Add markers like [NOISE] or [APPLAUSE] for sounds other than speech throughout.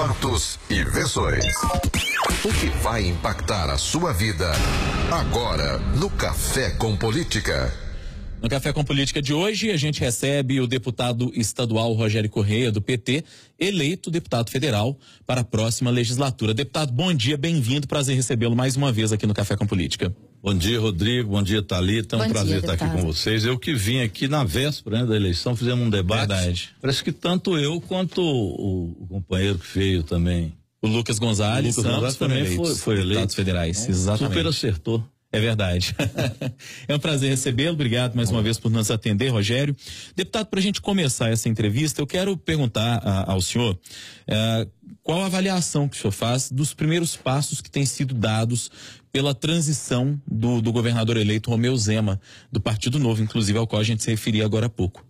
fatos e versões. O que vai impactar a sua vida agora no Café com Política. No Café com Política de hoje, a gente recebe o deputado estadual Rogério Correia, do PT, eleito deputado federal para a próxima legislatura. Deputado, bom dia, bem-vindo, prazer recebê-lo mais uma vez aqui no Café com Política. Bom dia, Rodrigo. Bom dia, Thalita. É um Bom prazer dia, estar deputado. aqui com vocês. Eu que vim aqui na véspera né, da eleição, fizemos um debate. Verdade. Parece que tanto eu quanto o, o companheiro que veio também. O Lucas Gonzalez, Lucas Santos, Gonzalez também eleitos, foi, foi eleito. federais, então, exatamente. Super acertou. É verdade. [LAUGHS] é um prazer recebê-lo. Obrigado mais Bom. uma vez por nos atender, Rogério. Deputado, para a gente começar essa entrevista, eu quero perguntar a, ao senhor. Uh, qual a avaliação que o senhor faz dos primeiros passos que têm sido dados pela transição do, do governador eleito Romeu Zema, do Partido Novo, inclusive ao qual a gente se referia agora há pouco?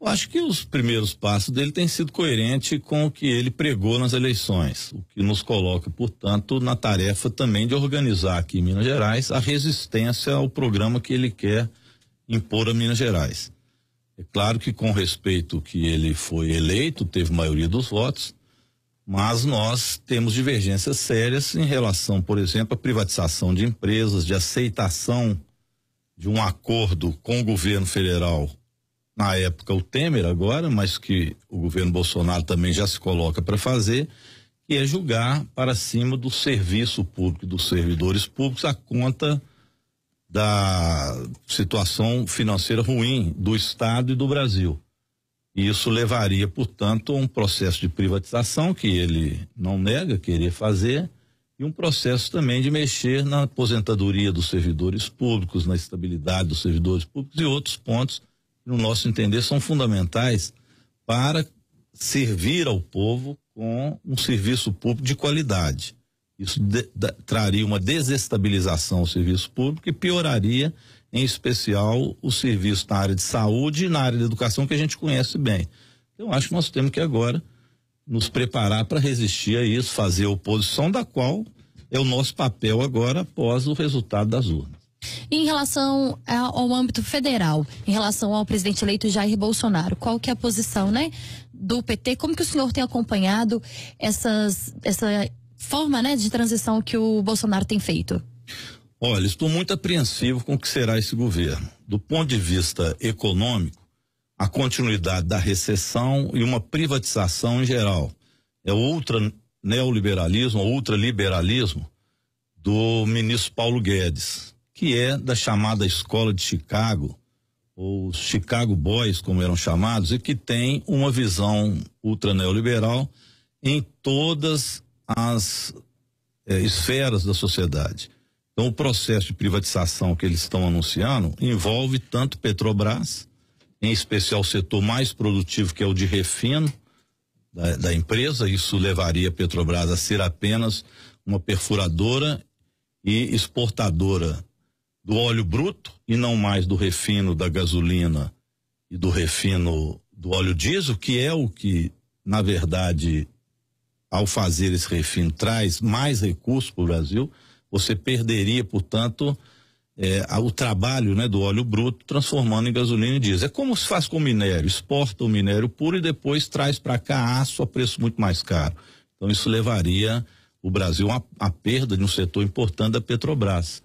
Eu acho que os primeiros passos dele têm sido coerentes com o que ele pregou nas eleições, o que nos coloca, portanto, na tarefa também de organizar aqui em Minas Gerais a resistência ao programa que ele quer impor a Minas Gerais. É claro que com respeito que ele foi eleito, teve maioria dos votos, mas nós temos divergências sérias em relação, por exemplo, à privatização de empresas, de aceitação de um acordo com o governo federal. Na época, o Temer, agora, mas que o governo Bolsonaro também já se coloca para fazer, que é julgar para cima do serviço público, dos servidores públicos, a conta da situação financeira ruim do Estado e do Brasil. E isso levaria, portanto, a um processo de privatização que ele não nega querer fazer e um processo também de mexer na aposentadoria dos servidores públicos, na estabilidade dos servidores públicos e outros pontos que, no nosso entender, são fundamentais para servir ao povo com um serviço público de qualidade. Isso de, traria uma desestabilização ao serviço público e pioraria, em especial, o serviço na área de saúde e na área de educação que a gente conhece bem. Eu então, acho que nós temos que agora nos preparar para resistir a isso, fazer oposição, da qual é o nosso papel agora após o resultado das urnas. Em relação ao âmbito federal, em relação ao presidente eleito Jair Bolsonaro, qual que é a posição, né, do PT? Como que o senhor tem acompanhado essas, essa forma né, de transição que o Bolsonaro tem feito? Olha, estou muito apreensivo com o que será esse governo. Do ponto de vista econômico, a continuidade da recessão e uma privatização em geral. É ultra neoliberalismo, ultra liberalismo do ministro Paulo Guedes, que é da chamada escola de Chicago, ou Chicago Boys, como eram chamados, e que tem uma visão ultra neoliberal em todas as eh, esferas da sociedade. Então, o processo de privatização que eles estão anunciando envolve tanto Petrobras, em especial o setor mais produtivo, que é o de refino da, da empresa. Isso levaria a Petrobras a ser apenas uma perfuradora e exportadora do óleo bruto e não mais do refino da gasolina e do refino do óleo diesel, que é o que, na verdade, ao fazer esse refino, traz mais recursos para o Brasil, você perderia, portanto, é, o trabalho né, do óleo bruto transformando em gasolina e diesel. É como se faz com minério, exporta o minério puro e depois traz para cá aço a preço muito mais caro. Então isso levaria o Brasil a, a perda de um setor importante da Petrobras.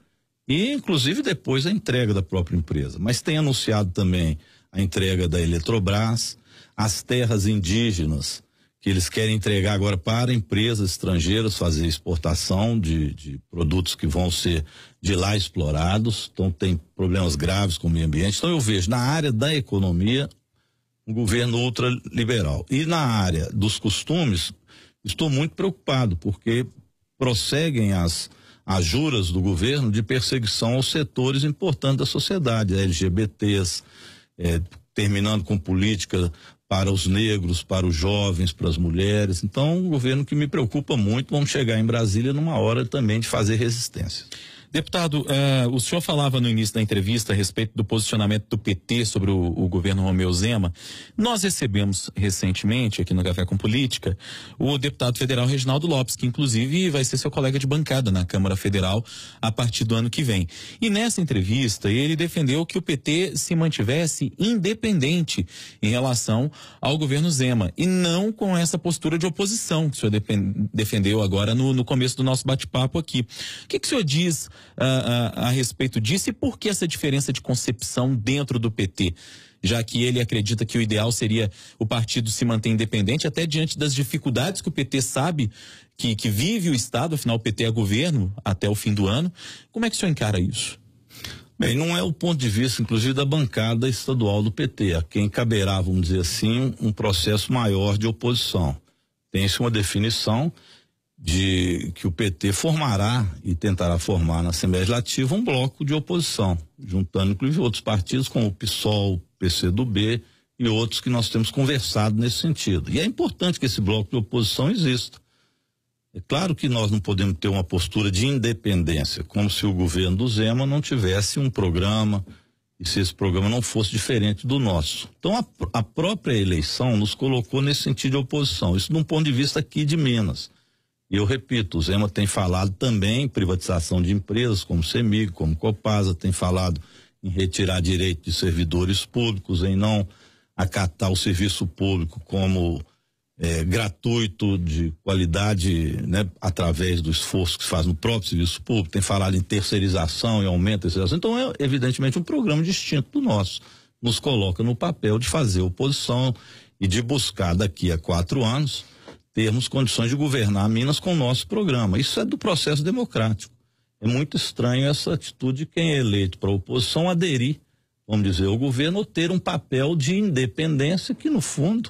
E inclusive depois a entrega da própria empresa. Mas tem anunciado também a entrega da Eletrobras, as terras indígenas que eles querem entregar agora para empresas estrangeiras fazer exportação de, de produtos que vão ser de lá explorados. Então tem problemas graves com o meio ambiente. Então eu vejo na área da economia um governo ultraliberal. E na área dos costumes, estou muito preocupado, porque prosseguem as juras do governo de perseguição aos setores importantes da sociedade, LGBTs, eh, terminando com política para os negros, para os jovens, para as mulheres. Então, um governo que me preocupa muito. Vamos chegar em Brasília numa hora também de fazer resistência. Deputado, uh, o senhor falava no início da entrevista a respeito do posicionamento do PT sobre o, o, governo Romeu Zema. Nós recebemos recentemente, aqui no Café com Política, o deputado federal Reginaldo Lopes, que inclusive vai ser seu colega de bancada na Câmara Federal a partir do ano que vem. E nessa entrevista, ele defendeu que o PT se mantivesse independente em relação ao governo Zema e não com essa postura de oposição que o senhor defendeu agora no, no começo do nosso bate-papo aqui. O que, que o senhor diz a, a respeito disso e por que essa diferença de concepção dentro do PT? já que ele acredita que o ideal seria o partido se manter independente, até diante das dificuldades que o PT sabe que, que vive o Estado, afinal o PT é governo até o fim do ano. Como é que o senhor encara isso? Bem, não é o ponto de vista, inclusive, da bancada estadual do PT, a quem caberá, vamos dizer assim, um processo maior de oposição. Tem-se uma definição de que o PT formará e tentará formar na Assembleia Legislativa um bloco de oposição, juntando inclusive outros partidos como o PSOL, o PCdoB e outros que nós temos conversado nesse sentido. E é importante que esse bloco de oposição exista. É claro que nós não podemos ter uma postura de independência, como se o governo do Zema não tivesse um programa e se esse programa não fosse diferente do nosso. Então a, a própria eleição nos colocou nesse sentido de oposição, isso de um ponto de vista aqui de Minas e eu repito, o Zema tem falado também em privatização de empresas, como Semig, como Copasa, tem falado em retirar direito de servidores públicos, em não acatar o serviço público como é, gratuito, de qualidade, né, através do esforço que se faz no próprio serviço público, tem falado em terceirização e aumento da terceirização. Então, é evidentemente um programa distinto do nosso. Nos coloca no papel de fazer oposição e de buscar daqui a quatro anos termos condições de governar Minas com o nosso programa. Isso é do processo democrático. É muito estranho essa atitude de quem é eleito para a oposição aderir, vamos dizer, ao governo ou ter um papel de independência que, no fundo,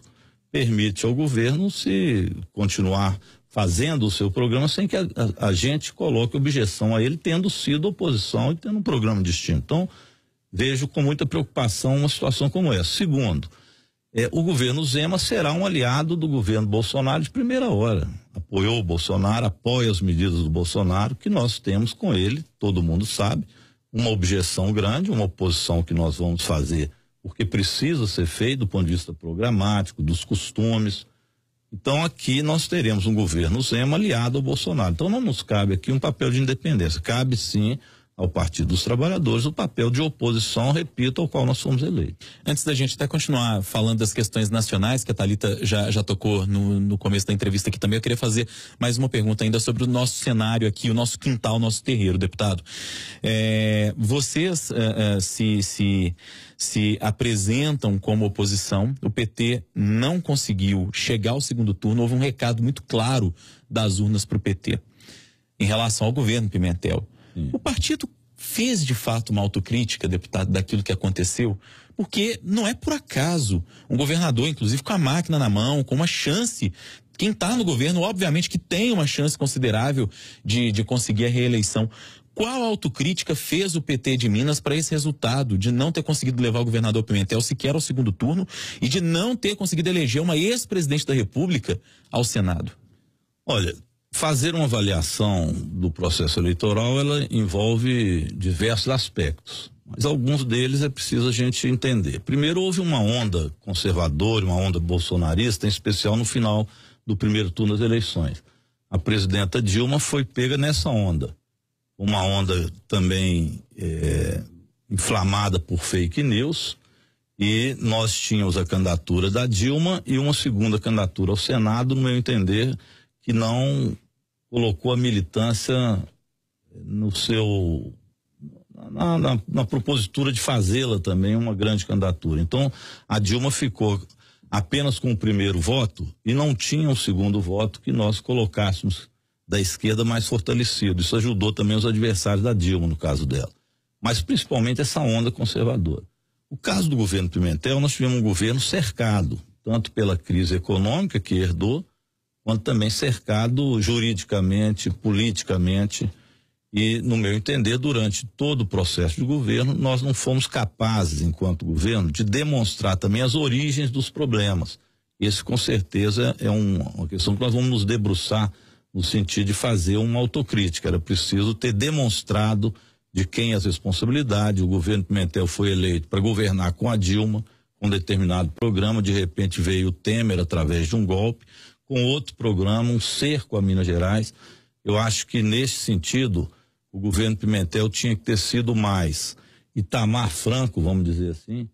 permite ao governo se continuar fazendo o seu programa sem que a, a, a, gente coloque objeção a ele, tendo sido oposição e tendo um programa distinto. Então, vejo com muita preocupação uma situação como essa. Segundo, é, o governo Zema será um aliado do governo Bolsonaro de primeira hora. Apoiou o Bolsonaro, apoia as medidas do Bolsonaro, que nós temos com ele, todo mundo sabe, uma objeção grande, uma oposição que nós vamos fazer, porque precisa ser feito do ponto de vista programático, dos costumes. Então aqui nós teremos um governo Zema aliado ao Bolsonaro. Então não nos cabe aqui um papel de independência, cabe sim ao Partido dos Trabalhadores o papel de oposição, repito, ao qual nós fomos eleitos. Antes da gente até continuar falando das questões nacionais, que a Thalita já, já tocou no, no começo da entrevista aqui também, eu queria fazer mais uma pergunta ainda sobre o nosso cenário aqui, o nosso quintal, o nosso terreiro, deputado. É, vocês é, é, se, se, se apresentam como oposição, o PT não conseguiu chegar ao segundo turno, houve um recado muito claro das urnas para o PT em relação ao governo Pimentel. Hum. O partido fez de fato uma autocrítica, deputado, daquilo que aconteceu, porque não é por acaso um governador, inclusive com a máquina na mão, com uma chance. Quem está no governo, obviamente, que tem uma chance considerável de, de conseguir a reeleição. Qual autocrítica fez o PT de Minas para esse resultado de não ter conseguido levar o governador Pimentel sequer ao segundo turno e de não ter conseguido eleger uma ex-presidente da República ao Senado? Olha, Fazer uma avaliação do processo eleitoral, ela envolve diversos aspectos, mas alguns deles é preciso a gente entender. Primeiro, houve uma onda conservadora, uma onda bolsonarista, em especial no final do primeiro turno das eleições. A presidenta Dilma foi pega nessa onda. Uma onda também é, inflamada por fake news, e nós tínhamos a candidatura da Dilma e uma segunda candidatura ao Senado, no meu entender, que não colocou a militância eh, no seu na, na, na propositura de fazê-la também uma grande candidatura. Então, a Dilma ficou apenas com o primeiro voto e não tinha o segundo voto que nós colocássemos da esquerda mais fortalecido. Isso ajudou também os adversários da Dilma, no caso dela. Mas principalmente essa onda conservadora. O caso do governo Pimentel, nós tivemos um governo cercado, tanto pela crise econômica que herdou, quanto também cercado juridicamente, politicamente. E, no meu entender, durante todo o processo de governo, nós não fomos capazes, enquanto governo, de demonstrar também as origens dos problemas. Esse, com certeza, é um, uma questão que nós vamos nos debruçar no sentido de fazer uma autocrítica. Era preciso ter demonstrado de quem é as responsabilidades. O governo Pimentel foi eleito para governar com a Dilma, com um determinado programa. De repente veio o Temer através de um golpe com outro programa, um cerco a Minas Gerais. Eu acho que nesse sentido o governo Pimentel tinha que ter sido mais Itamar Franco, vamos dizer assim,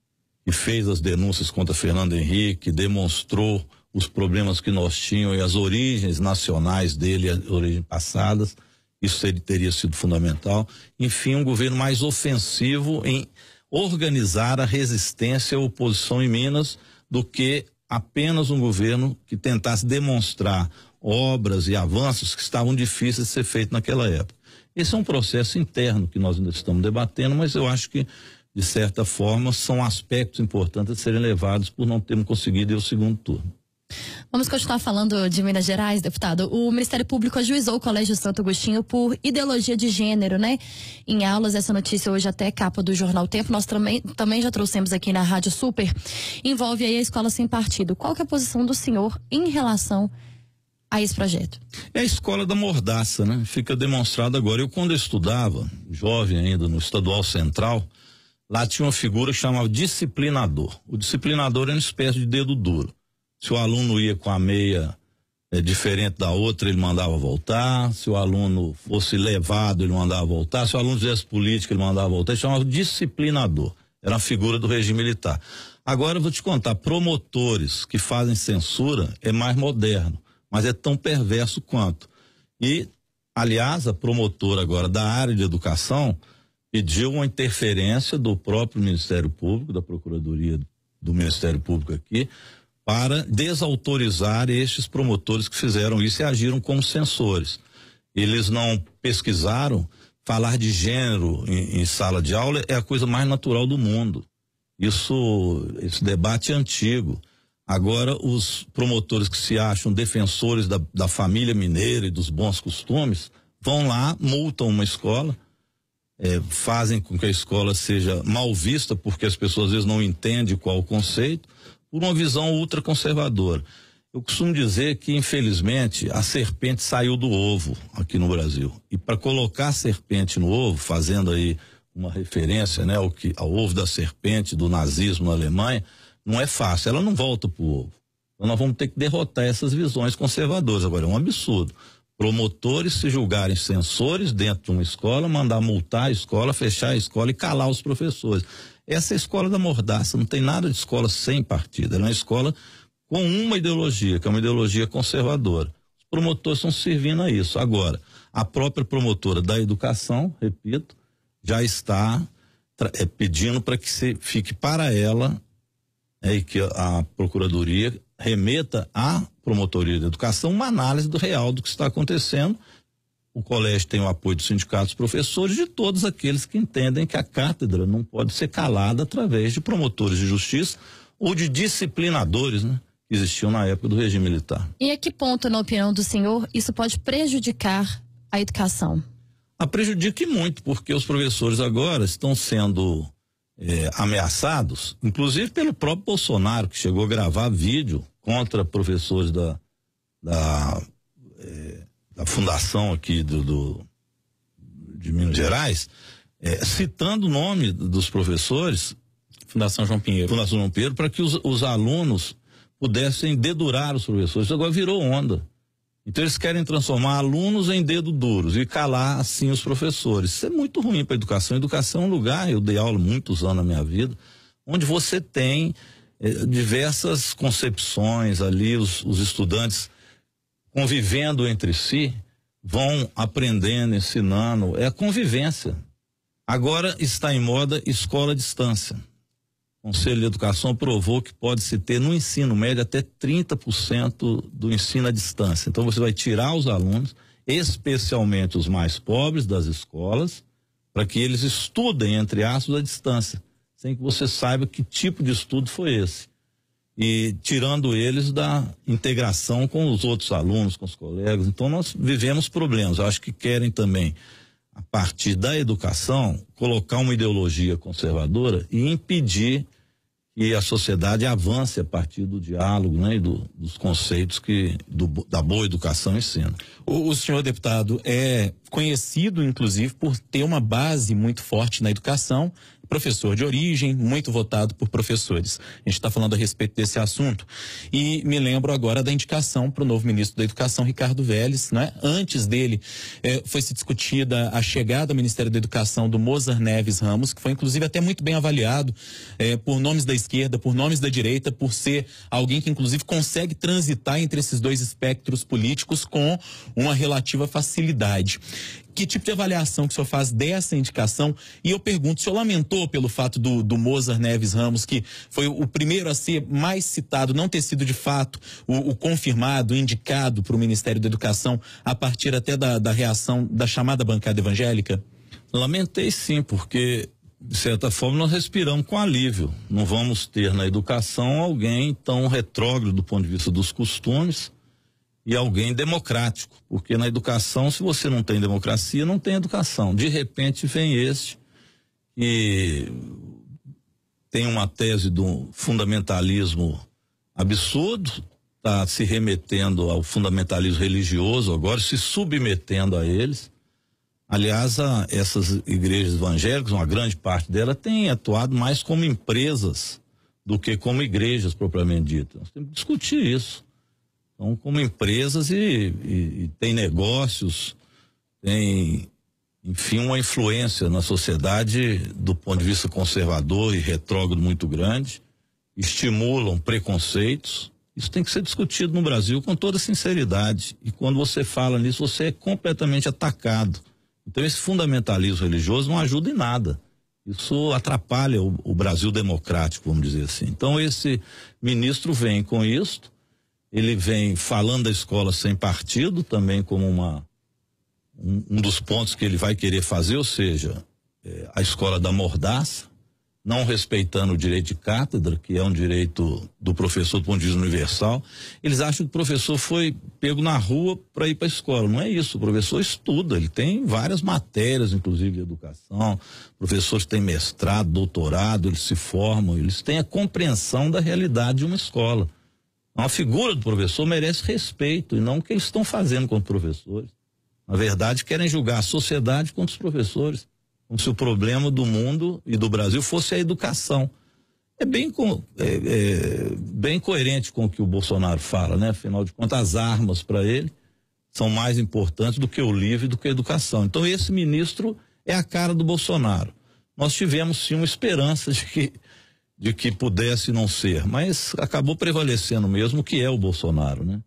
que fez as denúncias contra Fernando Henrique, demonstrou os problemas que nós tínhamos e as origens nacionais dele, as origens passadas, isso teria sido fundamental. Enfim, um governo mais ofensivo em organizar a resistência à oposição em Minas do que apenas um governo que tentasse demonstrar obras e avanços que estavam difíceis de ser feitos naquela época. Esse é um processo interno que nós ainda estamos debatendo, mas eu acho que, de certa forma, são aspectos importantes a serem levados por não termos conseguido ir ao segundo turno. Vamos continuar falando de Minas Gerais, deputado. O Ministério Público ajuizou o Colégio Santo Agostinho por ideologia de gênero, né? Em aulas, essa notícia hoje até é capa do jornal Tempo. Nós também, também já trouxemos aqui na Rádio Super. Envolve aí a escola sem partido. Qual que é a posição do senhor em relação a esse projeto? É a escola da mordaça, né? Fica demonstrado agora. Eu, quando eu estudava, jovem ainda, no Estadual Central, lá tinha uma figura que chamava disciplinador. O disciplinador era uma espécie de dedo duro. Se o aluno ia com a meia é, diferente da outra, ele mandava voltar. Se o aluno fosse levado, ele mandava voltar. Se o aluno fizesse política, ele mandava voltar. Isso chamava é disciplinador. Era a figura do regime militar. Agora eu vou te contar, promotores que fazem censura é mais moderno, mas é tão perverso quanto. E, aliás, a promotora agora da área de educação pediu uma interferência do próprio Ministério Público, da Procuradoria do Ministério Público aqui, para desautorizar estes promotores que fizeram isso e agiram como censores. Eles não pesquisaram, falar de gênero em, em sala de aula é a coisa mais natural do mundo. Isso, esse debate é antigo. Agora, os promotores que se acham defensores da, da, família mineira e dos bons costumes vão lá, multam uma escola, é, fazem com que a escola seja mal vista, porque as pessoas às vezes não entendem qual o conceito, por uma visão ultraconservadora. Eu costumo dizer que, infelizmente, a serpente saiu do ovo aqui no Brasil. E para colocar a serpente no ovo, fazendo aí uma referência né, ao, que, ao ovo da serpente do nazismo na Alemanha, não é fácil. Ela não volta para o ovo. Então nós vamos ter que derrotar essas visões conservadoras. Agora, é um absurdo. Promotores se julgarem censores dentro de uma escola, mandar multar a escola, fechar a escola e calar os professores. Essa é a escola da mordaça, não tem nada de escola sem partido, né? é uma escola com uma ideologia, que é uma ideologia conservadora. Os promotores estão servindo a isso. Agora, a própria promotora da educação, repito, já está é, pedindo para que se fique para ela é, e que a, a Procuradoria remeta à Promotoria da Educação uma análise do real do que está acontecendo o colégio tem o apoio dos sindicatos professores de todos aqueles que entendem que a cátedra não pode ser calada através de promotores de justiça ou de disciplinadores, né? Que existiam na época do regime militar. E a que ponto, na opinião do senhor, isso pode prejudicar a educação? A ah, prejudique muito, porque os professores agora estão sendo é, ameaçados, inclusive pelo próprio Bolsonaro, que chegou a gravar vídeo contra professores da, da da fundação aqui do, do de Minas Gerais, é, citando o nome dos professores. Fundação João Pinheiro. Fundação João Pinheiro, para que os, os alunos pudessem dedurar os professores. Isso agora virou onda. Então eles querem transformar alunos em dedo duros e calar assim os professores. Isso é muito ruim para a educação. educação é um lugar, eu dei aula muitos anos na minha vida, onde você tem eh, diversas concepções ali, os, os estudantes convivendo entre si, vão aprendendo, ensinando. É a convivência. Agora está em moda escola à distância. O Conselho de Educação provou que pode-se ter no ensino médio até 30% do ensino à distância. Então você vai tirar os alunos, especialmente os mais pobres das escolas, para que eles estudem, entre aspas, à distância, sem que você saiba que tipo de estudo foi esse e tirando eles da integração com os outros alunos, com os colegas. Então nós vivemos problemas. Eu acho que querem também a partir da educação colocar uma ideologia conservadora e impedir que a sociedade avance a partir do diálogo, né, e do, dos conceitos que do, da boa educação ensina. O, o senhor deputado é conhecido, inclusive, por ter uma base muito forte na educação, professor de origem, muito votado por professores. A gente está falando a respeito desse assunto. E me lembro agora da indicação para o novo ministro da Educação, Ricardo Vélez. Né? Antes dele, eh, foi se discutida a chegada ao Ministério da Educação do Mozart Neves Ramos, que foi inclusive até muito bem avaliado eh, por nomes da esquerda, por nomes da direita, por ser alguém que inclusive consegue transitar entre esses dois espectros políticos com uma relativa facilidade que tipo de avaliação que o senhor faz dessa indicação? E eu pergunto, o senhor lamentou pelo fato do, do Mozart Neves Ramos, que foi o primeiro a ser mais citado, não ter sido de fato o, o confirmado, indicado para o Ministério da Educação, a partir até da, da reação da chamada bancada evangélica? Lamentei sim, porque de certa forma, nós respiramos com alívio. Não vamos ter na educação alguém tão retrógrado do ponto de vista dos costumes, e alguém democrático, porque na educação, se você não tem democracia, não tem educação. De repente vem este e tem uma tese do fundamentalismo absurdo, está se remetendo ao fundamentalismo religioso agora, se submetendo a eles. Aliás, a, essas igrejas evangélicas, uma grande parte dela, tem atuado mais como empresas do que como igrejas propriamente ditas. temos que discutir isso. Então, como empresas e, e, e tem negócios, tem, enfim, uma influência na sociedade do ponto de vista conservador e retrógrado muito grande, estimulam preconceitos. Isso tem que ser discutido no Brasil com toda sinceridade. E quando você fala nisso, você é completamente atacado. Então, esse fundamentalismo religioso não ajuda em nada. Isso atrapalha o, o Brasil democrático, vamos dizer assim. Então, esse ministro vem com isso ele vem falando da escola sem partido, também como uma, um, um dos pontos que ele vai querer fazer, ou seja, é, a escola da mordaça, não respeitando o direito de cátedra, que é um direito do professor do ponto de vista universal, eles acham que o professor foi pego na rua para ir para a escola. Não é isso. O professor estuda, ele tem várias matérias, inclusive de educação. Professores têm mestrado, doutorado, eles se formam, eles têm a compreensão da realidade de uma escola. A figura do professor merece respeito e não o que eles estão fazendo com os professores. Na verdade, querem julgar a sociedade contra os professores, como se o problema do mundo e do Brasil fosse a educação. É bem, co é, é, bem coerente com o que o Bolsonaro fala, né? Afinal de contas, as armas para ele são mais importantes do que o livre, do que a educação. Então, esse ministro é a cara do Bolsonaro. Nós tivemos sim uma esperança de que de que pudesse não ser, mas acabou prevalecendo mesmo que é o Bolsonaro, né?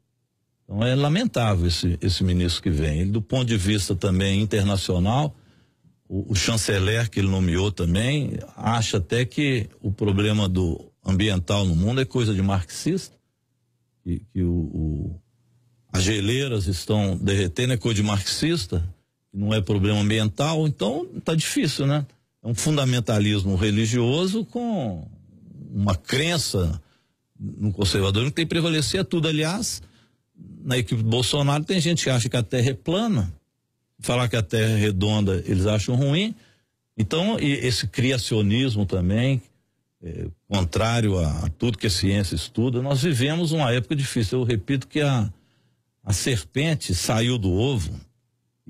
Então é lamentável esse, esse ministro que vem. Ele, do ponto de vista também internacional, o, o, chanceler que ele nomeou também acha até que o problema do ambiental no mundo é coisa de marxista, que, que o, o, as geleiras estão derretendo é coisa de marxista, não é problema ambiental. Então tá difícil, né? É um fundamentalismo religioso com uma crença no conservadorismo que tem que prevalecer a tudo. Aliás, na equipe do Bolsonaro tem gente que acha que a terra é plana, falar que a terra é redonda eles acham ruim. Então, esse criacionismo também, é, contrário a, a, tudo que a ciência estuda, nós vivemos uma época difícil. Eu repito que a, a serpente saiu do ovo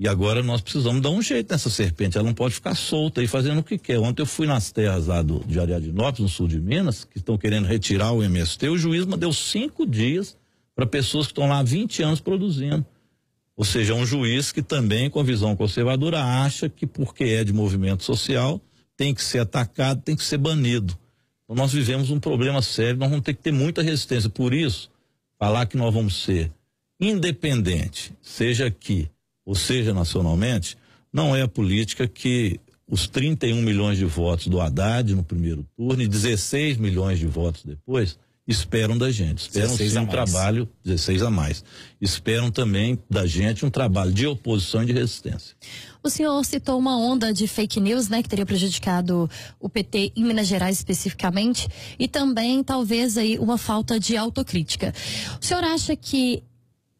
e agora nós precisamos dar um jeito nessa serpente. Ela não pode ficar solta e fazendo o que quer. Ontem eu fui nas terras lá do, de Ariadinópolis, no sul de Minas, que estão querendo retirar o MST. O juiz mandou cinco dias para pessoas que estão lá há 20 anos produzindo. Ou seja, é um juiz que também, com a visão conservadora, acha que porque é de movimento social, tem que ser atacado, tem que ser banido. Então nós vivemos um problema sério, nós vamos ter que ter muita resistência. Por isso, falar que nós vamos ser independente, seja que ou seja nacionalmente, não é a política que os 31 milhões de votos do Haddad no primeiro turno e 16 milhões de votos depois esperam da gente. Esperam sim um trabalho, 16 a mais. Esperam também da gente um trabalho de oposição e de resistência. O senhor citou uma onda de fake news, né, que teria prejudicado o PT em Minas Gerais especificamente, e também talvez aí uma falta de autocrítica. O senhor acha que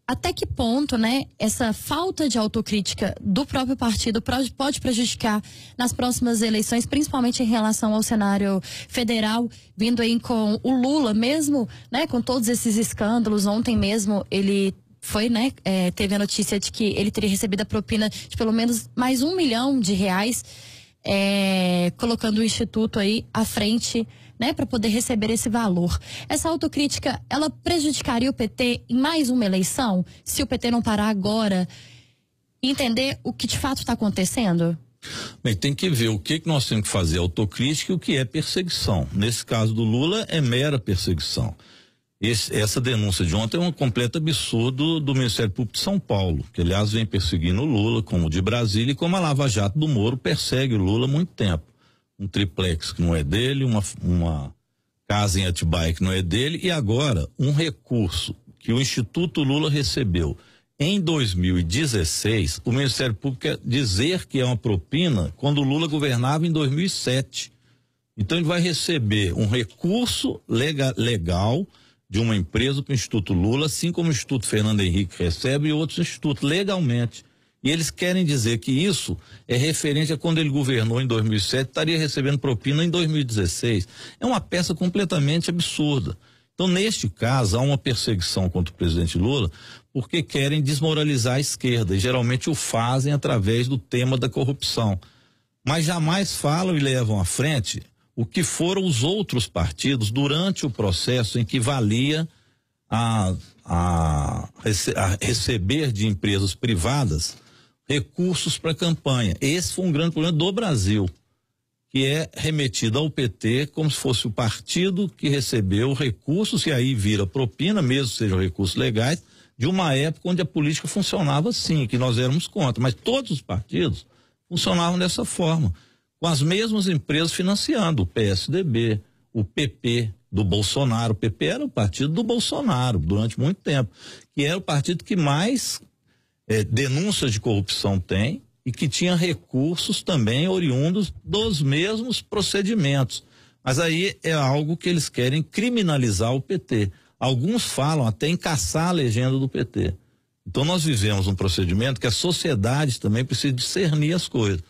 até que ponto, né, essa falta de autocrítica do próprio partido pode prejudicar nas próximas eleições, principalmente em relação ao cenário federal, vindo aí com o Lula mesmo, né, com todos esses escândalos. Ontem mesmo ele foi, né, é, teve a notícia de que ele teria recebido a propina de pelo menos mais um milhão de reais, é, colocando o instituto aí à frente né, para poder receber esse valor. Essa autocrítica, ela prejudicaria o PT em mais uma eleição, se o PT não parar agora e entender o que de fato está acontecendo? Bem, tem que ver o que, que nós temos que fazer autocrítica e o que é perseguição. Nesse caso do Lula, é mera perseguição. Esse, essa denúncia de ontem é um completo absurdo do Ministério Público de São Paulo, que aliás vem perseguindo o Lula, como o de Brasília, e como a Lava Jato do Moro persegue o Lula há muito tempo um triplex que não é dele, uma, uma casa em Atibaia que não é dele, e agora um recurso que o Instituto Lula recebeu em 2016, o Ministério Público quer dizer que é uma propina quando o Lula governava em 2007. Então ele vai receber um recurso legal, legal de uma empresa para o Instituto Lula, assim como o Instituto Fernando Henrique recebe e outros institutos legalmente. E eles querem dizer que isso é referente a quando ele governou em 2007, estaria recebendo propina em 2016. É uma peça completamente absurda. Então, neste caso, há uma perseguição contra o presidente Lula porque querem desmoralizar a esquerda e geralmente o fazem através do tema da corrupção. Mas jamais falam e levam à frente o que foram os outros partidos durante o processo em que valia a, a, a receber de empresas privadas recursos para campanha. Esse foi um grande problema do Brasil, que é remetido ao PT como se fosse o partido que recebeu recursos e aí vira propina, mesmo sejam recursos legais, de uma época onde a política funcionava assim, que nós éramos contra, mas todos os partidos funcionavam dessa forma, com as mesmas empresas financiando, o PSDB, o PP do Bolsonaro, o PP era o partido do Bolsonaro durante muito tempo, que era o partido que mais é, denúncias de corrupção tem e que tinha recursos também oriundos dos mesmos procedimentos. Mas aí é algo que eles querem criminalizar o PT. Alguns falam até em caçar a legenda do PT. Então nós vivemos um procedimento que a sociedade também precisa discernir as coisas.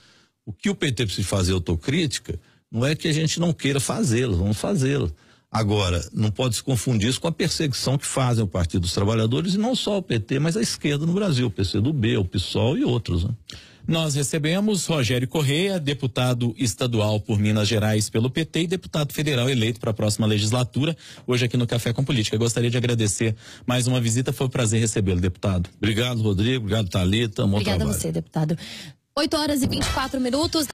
O que o PT precisa fazer autocrítica não é que a gente não queira fazê lo vamos fazê lo Agora, não pode se confundir isso com a perseguição que fazem o Partido dos Trabalhadores, e não só o PT, mas a esquerda no Brasil, o PCdoB, o PSOL e outros. Né? Nós recebemos Rogério Correia, deputado estadual por Minas Gerais pelo PT e deputado federal eleito para a próxima legislatura, hoje aqui no Café com Política. gostaria de agradecer mais uma visita, foi um prazer recebê-lo, deputado. Obrigado, Rodrigo, obrigado, Thalita. Obrigada a você, deputado. 8 horas e 24 minutos.